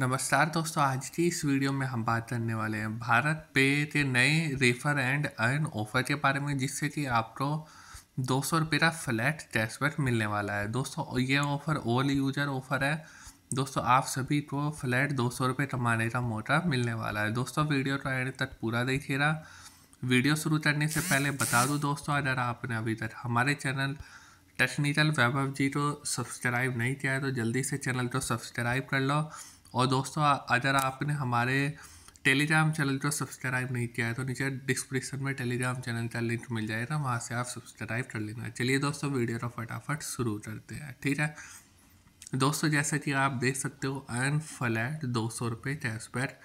नमस्कार दोस्तों आज की इस वीडियो में हम बात करने वाले हैं भारत पे के नए रेफर एंड अर्न ऑफर के बारे में जिससे कि आपको दो सौ रुपये का फ्लैट कैशबैक मिलने वाला है दोस्तों ये ऑफ़र ऑल यूजर ऑफ़र है दोस्तों आप सभी को फ्लैट दो सौ रुपये कमाने का मौका मिलने वाला है दोस्तों वीडियो को एंड तक पूरा देखिएगा वीडियो शुरू करने से पहले बता दूँ दोस्तों अगर आपने अभी तक हमारे चैनल टेक्निकल वैभव जी को सब्सक्राइब नहीं किया है तो जल्दी से चैनल को सब्सक्राइब कर लो और दोस्तों अगर आपने हमारे टेलीग्राम चैनल को सब्सक्राइब नहीं किया है तो नीचे डिस्क्रिप्शन में टेलीग्राम चैनल का लिंक मिल जाएगा वहाँ से आप सब्सक्राइब कर लेना चलिए दोस्तों वीडियो का फटाफट शुरू करते हैं ठीक है दोस्तों जैसा कि आप देख सकते हो अर्न फ्लैट दो सौ रुपये कैशबैक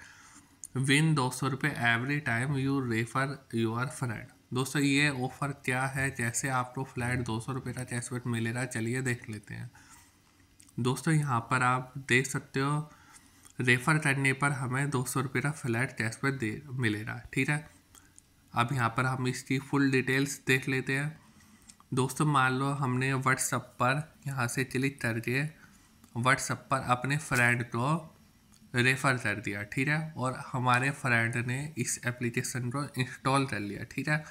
विन दो सौ रुपये every time you refer your flat दोस्तों ये ऑफ़र क्या है कैसे आपको फ्लैट दो सौ रुपये का कैशबैक मिलेगा चलिए देख लेते हैं दोस्तों यहाँ पर आप देख सकते हो रेफ़र करने पर हमें दो सौ रुपये का फ्लैट कैश पर दे मिलेगा ठीक है अब यहाँ पर हम इसकी फुल डिटेल्स देख लेते हैं दोस्तों मान लो हमने व्हाट्सअप पर यहाँ से क्लिक करके व्हाट्सअप पर अपने फ्रेंड को रेफ़र कर दिया ठीक है और हमारे फ्रेंड ने इस एप्लीकेशन को इंस्टॉल कर लिया ठीक है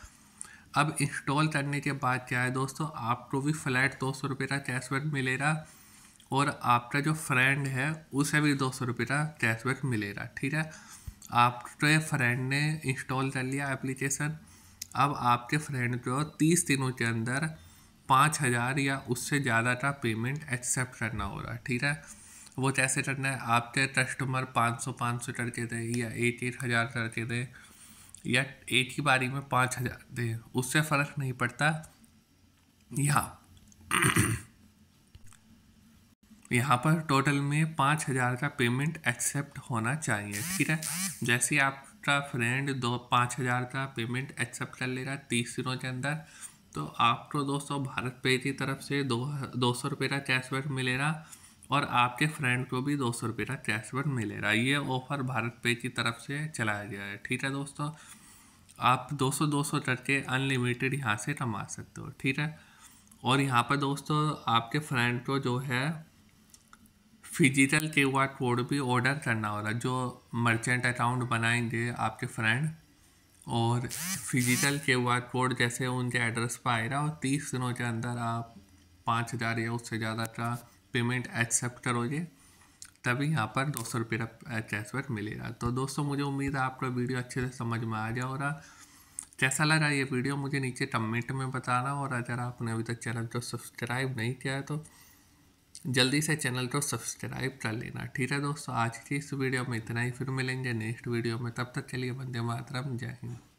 अब इंस्टॉल करने के बाद क्या है दोस्तों आपको भी फ्लैट दो सौ रुपये का कैशबैक मिलेगा और आपका जो फ्रेंड है उसे भी दो सौ रुपये का कैशबैक मिलेगा ठीक है आपके फ्रेंड ने इंस्टॉल कर लिया एप्लीकेशन अब आपके फ्रेंड को तीस दिनों के अंदर पाँच हज़ार या उससे ज़्यादा का पेमेंट एक्सेप्ट करना होगा ठीक है वो कैसे करना है आपके कस्टमर पाँच सौ पाँच सौ करके दें या एक एक हज़ार करके दें या एक ही बारी में पाँच हज़ार दें उससे फ़र्क नहीं पड़ता यहाँ यहाँ पर टोटल में पाँच हज़ार का पेमेंट एक्सेप्ट होना चाहिए ठीक है जैसे आपका फ्रेंड दो पाँच हज़ार का पेमेंट एक्सेप्ट कर लेगा तीस दिनों के अंदर तो आपको दोस्तों भारत पे की तरफ से दो दो सौ रुपये का कैशबैक मिलेगा और आपके फ्रेंड को भी दो सौ रुपये का कैशबैक मिलेगा ये ऑफ़र भारत पे की तरफ से चलाया गया है ठीक है दोस्तों आप दो सौ सौ तक करके अनलिमिटेड यहाँ से कमा सकते हो ठीक है और यहाँ पर दोस्तों आपके फ्रेंड को जो है फिजिटल के हुआ कोड भी ऑर्डर करना होगा जो मर्चेंट अकाउंट बनाएंगे आपके फ्रेंड और फिजिटल के हुआ कोड जैसे उनके एड्रेस पर आएगा और तीस दिनों के अंदर आप पाँच हज़ार या उससे ज़्यादा का पेमेंट एक्सेप्ट करोगे तभी यहाँ पर दो सौ रुपये का कैशबैक मिलेगा तो दोस्तों मुझे उम्मीद है आपका वीडियो अच्छे से समझ में आ गया और कैसा लगा ये वीडियो मुझे नीचे कमेंट में बताना और अगर आपने अभी तक चैनल को सब्सक्राइब नहीं किया है तो जल्दी से चैनल को सब्सक्राइब कर लेना ठीक है दोस्तों आज की इस वीडियो में इतना ही फिर मिलेंगे नेक्स्ट वीडियो में तब तक चलिए वंदे मातरम जय हिंद